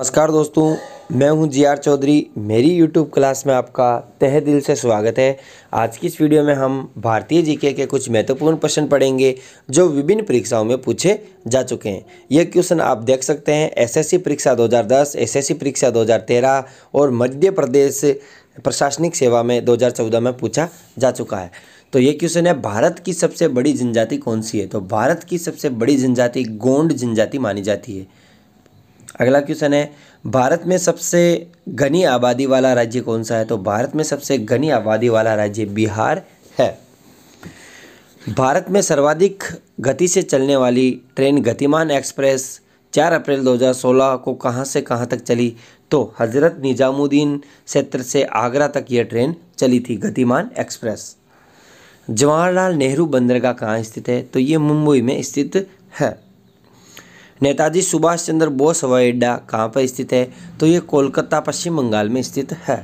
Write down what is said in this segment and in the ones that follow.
नमस्कार दोस्तों मैं हूं जीआर चौधरी मेरी यूट्यूब क्लास में आपका तह दिल से स्वागत है आज की इस वीडियो में हम भारतीय जीके के कुछ महत्वपूर्ण प्रश्न पढ़ेंगे जो विभिन्न परीक्षाओं में पूछे जा चुके हैं ये क्वेश्चन आप देख सकते हैं एसएससी परीक्षा 2010 एसएससी परीक्षा 2013 और मध्य प्रदेश प्रशासनिक सेवा में दो में पूछा जा चुका है तो ये क्वेश्चन है भारत की सबसे बड़ी जनजाति कौन सी है तो भारत की सबसे बड़ी जनजाति गोंड जनजाति मानी जाती है अगला क्वेश्चन है भारत में सबसे घनी आबादी वाला राज्य कौन सा है तो भारत में सबसे घनी आबादी वाला राज्य बिहार है भारत में सर्वाधिक गति से चलने वाली ट्रेन गतिमान एक्सप्रेस 4 अप्रैल 2016 को कहां से कहां तक चली तो हज़रत निजामुद्दीन क्षेत्र से आगरा तक यह ट्रेन चली थी गतिमान एक्सप्रेस जवाहरलाल नेहरू बंदरगाह कहाँ स्थित है तो ये मुंबई में स्थित है नेताजी सुभाष चंद्र बोस हवाई अड्डा कहाँ पर स्थित है तो ये कोलकाता पश्चिम बंगाल में स्थित है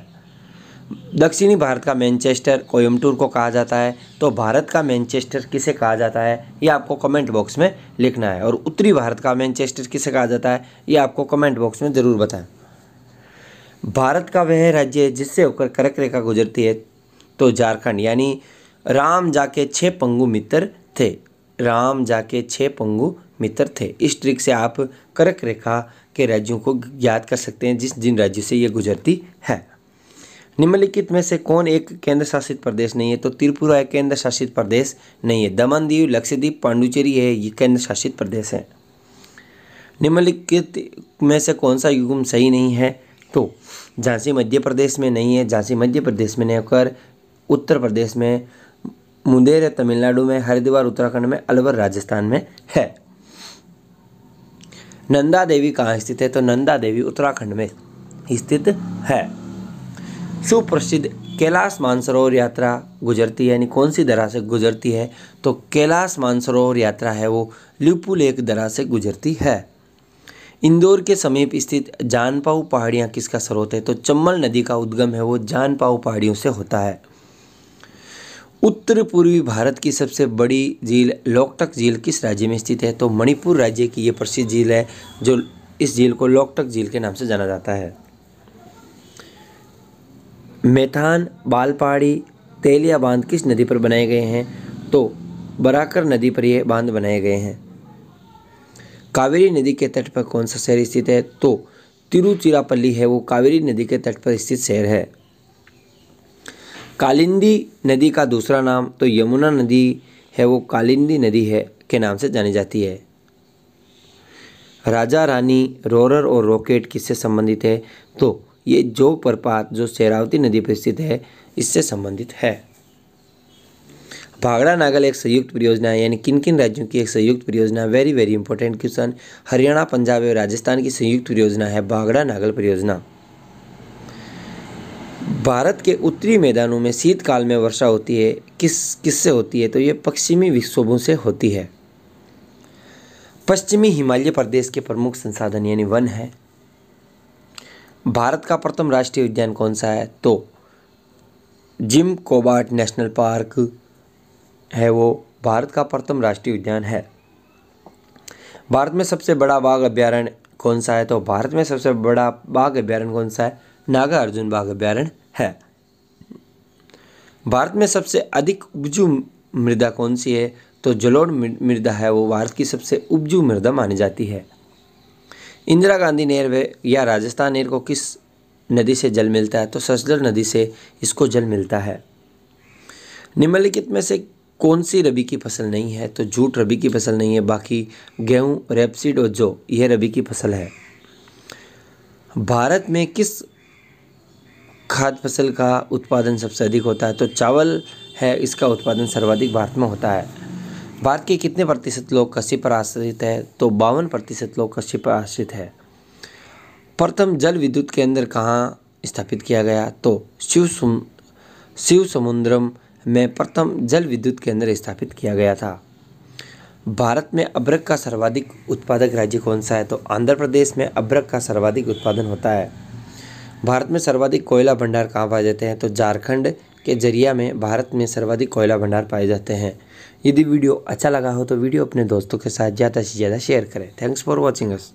दक्षिणी भारत का मैनचेस्टर कोयमटूर को कहा जाता है तो भारत का मैनचेस्टर किसे कहा जाता है ये आपको कमेंट बॉक्स में लिखना है और उत्तरी भारत का मैनचेस्टर किसे कहा जाता है ये आपको कमेंट बॉक्स में ज़रूर बताएं भारत का वह राज्य है जिससे होकर करक रेखा गुजरती है तो झारखंड यानी राम जाके छः पंगु मित्र थे राम जाके छः पंगु मित्र थे इस ट्रिक से आप कर्क रेखा के राज्यों को ज्ञात कर सकते हैं जिस जिन राज्यों से ये गुजरती है निम्नलिखित में से कौन एक केंद्र शासित प्रदेश नहीं है तो त्रिपुरा एक केंद्र शासित प्रदेश नहीं है दमन दीव लक्षद्वीप पांडुचेरी है ये केंद्र शासित प्रदेश है निम्नलिखित में से कौन सा युगम सही नहीं है तो झांसी मध्य प्रदेश में नहीं है झांसी मध्य प्रदेश में नहीं होकर उत्तर प्रदेश में मुंदेर तमिलनाडु में हरिद्वार उत्तराखंड में अलवर राजस्थान में है नंदा देवी कहाँ स्थित है तो नंदा देवी उत्तराखंड में स्थित है सुप्रसिद्ध कैलाश मानसरोवर यात्रा गुजरती है यानी कौन सी दरा से गुजरती है तो कैलाश मानसरोवर यात्रा है वो लिपू लेक दरा से गुजरती है इंदौर के समीप स्थित जानपाऊ पहाड़ियाँ किसका स्रोत है तो चम्बल नदी का उद्गम है वो जानपाऊ पहाड़ियों से होता है उत्तर पूर्वी भारत की सबसे बड़ी झील लोकटक झील किस राज्य में स्थित है तो मणिपुर राज्य की ये प्रसिद्ध झील है जो इस झील को लोकटक झील के नाम से जाना जाता है मेथान बालपाड़ी तेलिया बांध किस नदी पर बनाए गए हैं तो बराकर नदी पर ये बांध बनाए गए हैं कावेरी नदी के तट पर कौन सा शहर स्थित है तो तिरुचिरापल्ली है वो कावेरी नदी के तट पर स्थित शहर है कालिंदी नदी का दूसरा नाम तो यमुना नदी है वो कालिंदी नदी है के नाम से जानी जाती है राजा रानी रोरर और रॉकेट किससे संबंधित है तो ये जो प्रपात जो शेरावती नदी पर स्थित है इससे संबंधित है भागड़ा नागल एक संयुक्त परियोजना है यानी किन किन राज्यों की एक संयुक्त परियोजना very very important question Haryana Punjab और राजस्थान की संयुक्त परियोजना है भागड़ा नागल परियोजना भारत के उत्तरी मैदानों में शीतकाल में वर्षा होती है किस किससे होती है तो ये पश्चिमी विक्षोभों से होती है पश्चिमी हिमालय प्रदेश के प्रमुख संसाधन यानी वन है भारत का प्रथम राष्ट्रीय उद्यान कौन सा है तो जिम कोबाट नेशनल पार्क है वो भारत का प्रथम राष्ट्रीय उद्यान है भारत में सबसे बड़ा बाघ अभ्यारण्य कौन सा है तो भारत में सबसे बड़ा बाघ अभ्यारण्य कौन सा है नागार्जुन बाघ अभ्यारण्य है भारत में सबसे अधिक उपजू मृदा कौन सी है तो जलोड़ मृदा है वो भारत की सबसे उपजू मृदा मानी जाती है इंदिरा गांधी नहर या राजस्थान नहर को किस नदी से जल मिलता है तो ससलर नदी से इसको जल मिलता है निम्नलिखित में से कौन सी रबी की फसल नहीं है तो जूट रबी की फसल नहीं है बाकी गेहूं रेपसीड और जो यह रबी की फसल है भारत में किस खाद्य फसल का उत्पादन सबसे अधिक होता है तो चावल है इसका उत्पादन सर्वाधिक भारत में होता है भारत के कितने प्रतिशत लोग कृषि पर आश्रित है तो बावन प्रतिशत लोग कृषि पर आश्रित है प्रथम जल विद्युत केंद्र कहाँ स्थापित किया गया तो शिव सुम शिव समुद्रम में प्रथम जल विद्युत केंद्र स्थापित किया गया था भारत में अब्रक का सर्वाधिक उत्पादक राज्य कौन सा है तो आंध्र प्रदेश में अब्रक का सर्वाधिक उत्पादन होता है भारत में सर्वाधिक कोयला भंडार कहाँ पाए जाते हैं तो झारखंड के जरिया में भारत में सर्वाधिक कोयला भंडार पाए जाते हैं यदि वीडियो अच्छा लगा हो तो वीडियो अपने दोस्तों के साथ ज़्यादा से ज़्यादा शेयर करें थैंक्स फॉर वॉचिंग अस